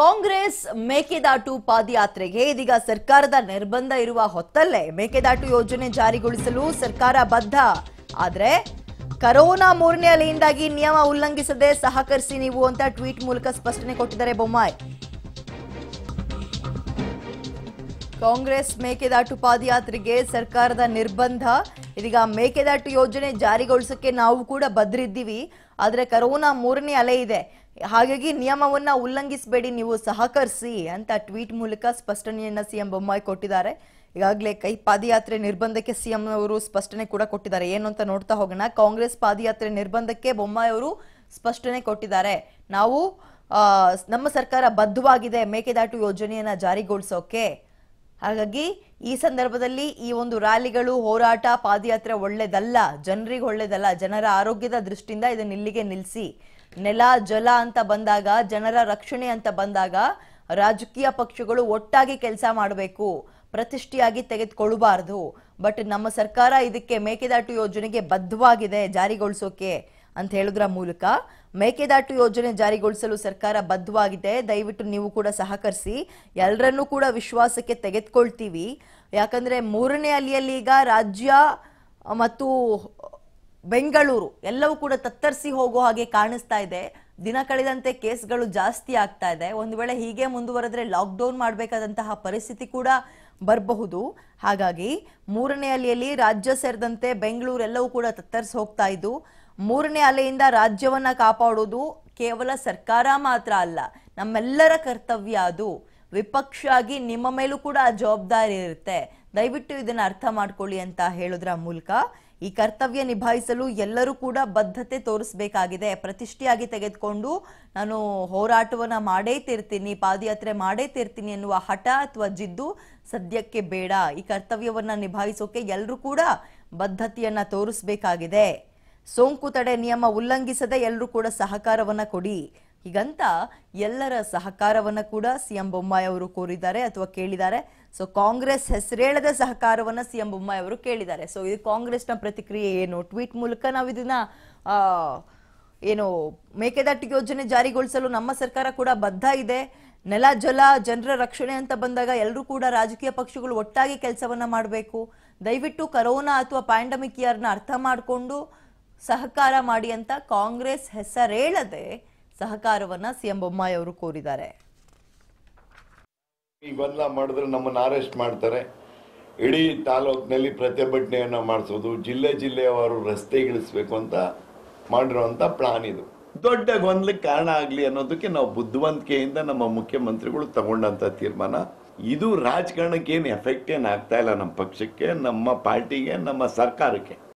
ಕಾಂಗ್ರೆಸ್ ಮೇಕೆದಾಟು ಪಾದಯಾತ್ರೆಗೆ ಇದೀಗ ಸರ್ಕಾರದ ನಿರ್ಬಂಧ ಇರುವ ಹೊತ್ತಲ್ಲೇ ಮೇಕೆದಾಟು ಯೋಜನೆ ಜಾರಿಗೊಳಿಸಲು ಸರ್ಕಾರ ಬದ್ಧ ಆದರೆ ಕರೋನಾ ಮೂರನೇ ಅಲೆಯಿಂದಾಗಿ ನಿಯಮ ಉಲ್ಲಂಘಿಸದೆ ಸಹಕರಿಸಿ ನೀವು ಅಂತ ಟ್ವೀಟ್ ಮೂಲಕ ಸ್ಪಷ್ಟನೆ ಕೊಟ್ಟಿದ್ದಾರೆ ಬೊಮ್ಮಾಯಿ ಕಾಂಗ್ರೆಸ್ ಮೇಕೆದಾಟು ಪಾದಯಾತ್ರೆಗೆ ಸರ್ಕಾರದ ನಿರ್ಬಂಧ ಇದೀಗ ಮೇಕೆದಾಟು ಯೋಜನೆ ಜಾರಿಗೊಳಿಸಕ್ಕೆ ನಾವು ಕೂಡ ಬದ್ರಿದ್ದೀವಿ ಆದರೆ ಕರೋನಾ ಮೂರನೇ ಅಲೆ ಇದೆ ಹಾಗಾಗಿ ನಿಯಮವನ್ನ ಉಲ್ಲಂಘಿಸಬೇಡಿ ನೀವು ಸಹಕರಿಸಿ ಅಂತ ಟ್ವೀಟ್ ಮೂಲಕ ಸ್ಪಷ್ಟನೆಯನ್ನ ಸಿಎಂ ಬೊಮ್ಮಾಯಿ ಕೊಟ್ಟಿದ್ದಾರೆ ಈಗಾಗಲೇ ಕೈ ಪಾದಯಾತ್ರೆ ನಿರ್ಬಂಧಕ್ಕೆ ಸಿಎಂ ಅವರು ಸ್ಪಷ್ಟನೆ ಕೂಡ ಕೊಟ್ಟಿದ್ದಾರೆ ಏನು ಅಂತ ನೋಡ್ತಾ ಹೋಗೋಣ ಕಾಂಗ್ರೆಸ್ ಪಾದಯಾತ್ರೆ ನಿರ್ಬಂಧಕ್ಕೆ ಬೊಮ್ಮಾಯಿ ಅವರು ಸ್ಪಷ್ಟನೆ ಕೊಟ್ಟಿದ್ದಾರೆ ನಾವು ನಮ್ಮ ಸರ್ಕಾರ ಬದ್ಧವಾಗಿದೆ ಮೇಕೆದಾಟು ಯೋಜನೆಯನ್ನ ಜಾರಿಗೊಳಿಸೋಕೆ ಹಾಗಾಗಿ ಈ ಸಂದರ್ಭದಲ್ಲಿ ಈ ಒಂದು ರ್ಯಾಲಿಗಳು ಹೋರಾಟ ಪಾದಯಾತ್ರೆ ಒಳ್ಳೇದಲ್ಲ ಜನರಿಗೆ ಒಳ್ಳೇದಲ್ಲ ಜನರ ಆರೋಗ್ಯದ ದೃಷ್ಟಿಯಿಂದ ಇದನ್ನು ಇಲ್ಲಿಗೆ ನಿಲ್ಲಿಸಿ ನೆಲ ಜಲ ಅಂತ ಬಂದಾಗ ಜನರ ರಕ್ಷಣೆ ಅಂತ ಬಂದಾಗ ರಾಜಕೀಯ ಪಕ್ಷಗಳು ಒಟ್ಟಾಗಿ ಕೆಲಸ ಮಾಡಬೇಕು ಪ್ರತಿಷ್ಠೆಯಾಗಿ ತೆಗೆದುಕೊಳ್ಳಬಾರದು ಬಟ್ ನಮ್ಮ ಸರ್ಕಾರ ಇದಕ್ಕೆ ಮೇಕೆದಾಟು ಯೋಜನೆಗೆ ಬದ್ಧವಾಗಿದೆ ಜಾರಿಗೊಳಿಸೋಕೆ ಅಂತ ಹೇಳುದ್ರ ಮೂಲಕ ಮೇಕೆದಾಟು ಯೋಜನೆ ಜಾರಿಗೊಳಿಸಲು ಸರ್ಕಾರ ಬದ್ಧವಾಗಿದೆ ದಯವಿಟ್ಟು ನೀವು ಕೂಡ ಸಹಕರಿಸಿ ಎಲ್ಲರನ್ನೂ ಕೂಡ ವಿಶ್ವಾಸಕ್ಕೆ ತೆಗೆದುಕೊಳ್ತೀವಿ ಯಾಕಂದ್ರೆ ಮೂರನೇ ಅಲಿಯಲ್ಲಿ ಈಗ ರಾಜ್ಯ ಮತ್ತು ಬೆಂಗಳೂರು ಎಲ್ಲವೂ ಕೂಡ ತತ್ತರಿಸಿ ಹೋಗೋ ಹಾಗೆ ಕಾಣಿಸ್ತಾ ಇದೆ ದಿನ ಕಳೆದಂತೆ ಕೇಸ್ಗಳು ಜಾಸ್ತಿ ಆಗ್ತಾ ಇದೆ ಒಂದು ವೇಳೆ ಹೀಗೆ ಮುಂದುವರೆದ್ರೆ ಲಾಕ್ಡೌನ್ ಮಾಡಬೇಕಾದಂತಹ ಪರಿಸ್ಥಿತಿ ಕೂಡ ಬರಬಹುದು ಹಾಗಾಗಿ ಮೂರನೇ ಅಲಿಯಲ್ಲಿ ರಾಜ್ಯ ಸೇರಿದಂತೆ ಬೆಂಗಳೂರು ಎಲ್ಲವೂ ಕೂಡ ತತ್ತರಿಸಿ ಹೋಗ್ತಾ ಇದ್ದು ಮೂರನೇ ಅಲೆಯಿಂದ ರಾಜ್ಯವನ್ನ ಕಾಪಾಡೋದು ಕೇವಲ ಸರ್ಕಾರ ಮಾತ್ರ ಅಲ್ಲ ನಮ್ಮೆಲ್ಲರ ಕರ್ತವ್ಯ ಅದು ವಿಪಕ್ಷ ಆಗಿ ನಿಮ್ಮ ಮೇಲೂ ಕೂಡ ಆ ಜವಾಬ್ದಾರಿ ಇರುತ್ತೆ ದಯವಿಟ್ಟು ಇದನ್ನ ಅರ್ಥ ಮಾಡ್ಕೊಳ್ಳಿ ಅಂತ ಹೇಳೋದ್ರ ಮೂಲಕ ಈ ಕರ್ತವ್ಯ ನಿಭಾಯಿಸಲು ಎಲ್ಲರೂ ಕೂಡ ಬದ್ಧತೆ ತೋರಿಸಬೇಕಾಗಿದೆ ಪ್ರತಿಷ್ಠೆಯಾಗಿ ತೆಗೆದುಕೊಂಡು ನಾನು ಹೋರಾಟವನ್ನ ಮಾಡೇ ತಿರ್ತೀನಿ ಪಾದಯಾತ್ರೆ ಮಾಡೇ ತಿರ್ತೀನಿ ಎನ್ನುವ ಹಠ ಅಥವಾ ಜಿದ್ದು ಸದ್ಯಕ್ಕೆ ಬೇಡ ಈ ಕರ್ತವ್ಯವನ್ನ ನಿಭಾಯಿಸೋಕೆ ಎಲ್ಲರೂ ಕೂಡ ಬದ್ಧತೆಯನ್ನು ತೋರಿಸಬೇಕಾಗಿದೆ ಸೋಂಕು ತಡೆ ನಿಯಮ ಉಲ್ಲಂಘಿಸದೆ ಎಲ್ಲರೂ ಕೂಡ ಸಹಕಾರವನ್ನ ಕೊಡಿ ಹೀಗಂತ ಎಲ್ಲರ ಸಹಕಾರವನ್ನ ಕೂಡ ಸಿಎಂ ಬೊಮ್ಮಾಯಿ ಅವರು ಕೋರಿದ್ದಾರೆ ಅಥವಾ ಕೇಳಿದ್ದಾರೆ ಸೊ ಕಾಂಗ್ರೆಸ್ ಹೆಸರೇಳದ ಸಹಕಾರವನ್ನ ಸಿಎಂ ಬೊಮ್ಮಾಯಿ ಅವರು ಕೇಳಿದ್ದಾರೆ ಸೊ ಇದು ಕಾಂಗ್ರೆಸ್ನ ಪ್ರತಿಕ್ರಿಯೆ ಏನು ಟ್ವೀಟ್ ಮೂಲಕ ನಾವು ಇದನ್ನ ಏನು ಮೇಕೆದಾಟು ಯೋಜನೆ ಜಾರಿಗೊಳಿಸಲು ನಮ್ಮ ಸರ್ಕಾರ ಕೂಡ ಬದ್ಧ ಇದೆ ನೆಲ ಜಲ ಜನರ ರಕ್ಷಣೆ ಅಂತ ಬಂದಾಗ ಎಲ್ಲರೂ ಕೂಡ ರಾಜಕೀಯ ಪಕ್ಷಗಳು ಒಟ್ಟಾಗಿ ಕೆಲಸವನ್ನ ಮಾಡಬೇಕು ದಯವಿಟ್ಟು ಕರೋನಾ ಅಥವಾ ಪ್ಯಾಂಡಮಿಕ್ ಇಯರ್ನ ಅರ್ಥ ಮಾಡಿಕೊಂಡು ಸಹಕಾರ ಮಾಡಿ ಅಂತ ಕಾಂಗ್ರೆಸ್ ಹೆಸರೇಳದೆ ಸಹಕಾರವನ್ನ ಸಿಎಂ ಬೊಮ್ಮಾಯಿ ಅವರು ಕೋರಿದ್ದಾರೆ ಇವೆಲ್ಲ ಮಾಡಿದ್ರೆ ನಮ್ಮನ್ನ ಅರೆಸ್ಟ್ ಮಾಡ್ತಾರೆ ಇಡೀ ತಾಲೂಕಿನಲ್ಲಿ ಪ್ರತಿಭಟನೆಯನ್ನು ಮಾಡಿಸೋದು ಜಿಲ್ಲೆ ಜಿಲ್ಲೆಯವರು ರಸ್ತೆ ಇಳಿಸ್ಬೇಕು ಅಂತ ಮಾಡಿರುವಂತ ಪ್ಲಾನ್ ಇದು ದೊಡ್ಡ ಗೊಂದಲಕ್ಕೆ ಕಾರಣ ಆಗಲಿ ಅನ್ನೋದಕ್ಕೆ ನಾವು ಬುದ್ಧಿವಂತಿಕೆಯಿಂದ ನಮ್ಮ ಮುಖ್ಯಮಂತ್ರಿಗಳು ತಗೊಂಡಂಥ ತೀರ್ಮಾನ ಇದು ರಾಜಕಾರಣಕ್ಕೆ ಏನು ಎಫೆಕ್ಟ್ ಏನು ಆಗ್ತಾ ಇಲ್ಲ ನಮ್ಮ ಪಕ್ಷಕ್ಕೆ ನಮ್ಮ ಪಾರ್ಟಿಗೆ ನಮ್ಮ ಸರ್ಕಾರಕ್ಕೆ